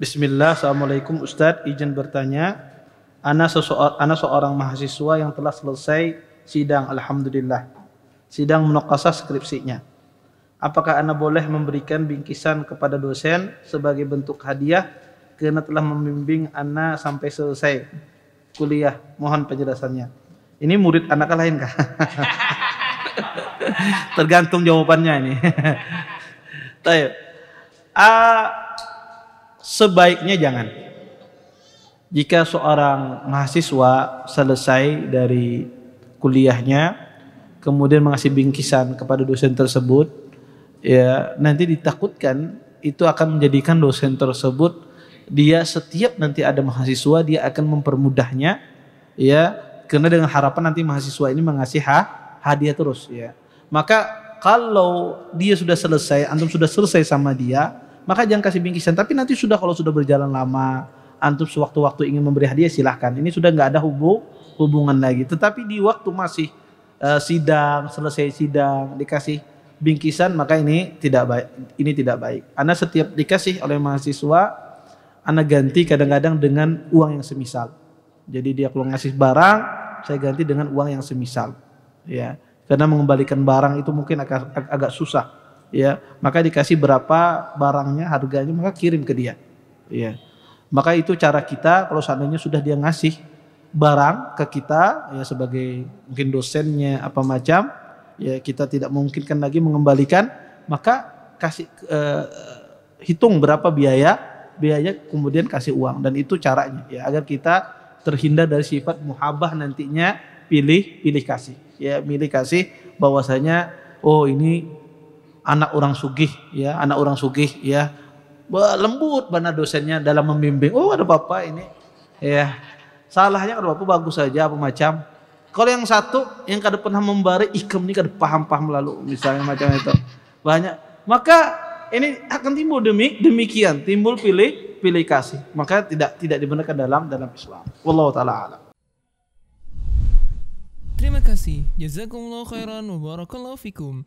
Bismillah, Assalamualaikum Ustadz, izin bertanya. Ana, sesuor, ana seorang mahasiswa yang telah selesai sidang, Alhamdulillah. Sidang menokasah skripsinya. Apakah Ana boleh memberikan bingkisan kepada dosen sebagai bentuk hadiah karena telah membimbing Ana sampai selesai kuliah? Mohon penjelasannya. Ini murid anak lain kah? Tergantung jawabannya ini. Tayo. Uh, ah, sebaiknya jangan. Jika seorang mahasiswa selesai dari kuliahnya, kemudian mengasih bingkisan kepada dosen tersebut, ya nanti ditakutkan itu akan menjadikan dosen tersebut dia setiap nanti ada mahasiswa dia akan mempermudahnya ya karena dengan harapan nanti mahasiswa ini mengasih ha, hadiah terus ya maka kalau dia sudah selesai antum sudah selesai sama dia maka jangan kasih bingkisan. Tapi nanti sudah kalau sudah berjalan lama, antum sewaktu-waktu ingin memberi hadiah silahkan. Ini sudah nggak ada hubung hubungan lagi. Tetapi di waktu masih uh, sidang, selesai sidang, dikasih bingkisan maka ini tidak baik. Ini tidak baik. Anda setiap dikasih oleh mahasiswa, Anda ganti kadang-kadang dengan uang yang semisal. Jadi dia kalau ngasih barang, saya ganti dengan uang yang semisal. Ya, karena mengembalikan barang itu mungkin agak, agak susah ya maka dikasih berapa barangnya harganya maka kirim ke dia ya maka itu cara kita kalau seandainya sudah dia ngasih barang ke kita ya sebagai mungkin dosennya apa macam ya kita tidak memungkinkan lagi mengembalikan maka kasih eh, hitung berapa biaya biaya kemudian kasih uang dan itu caranya ya agar kita terhindar dari sifat muhabah nantinya pilih pilih kasih ya milih kasih bahwasanya oh ini anak orang sugih ya, anak orang sugih ya. lembut benar dosennya dalam membimbing. Oh, ada bapak ini. Ya. Salahnya kalau bapak bagus saja apa macam. Kalau yang satu yang kada pernah membari ikem ini kada paham-paham lalu misalnya macam itu. Banyak. Maka ini akan timbul demi demikian timbul pilih pilih kasih. Maka tidak tidak dibenarkan dalam dalam Islam. Wallahu taala alam. Terima kasih. Jazakumullah khairan wa barakallahu fikum.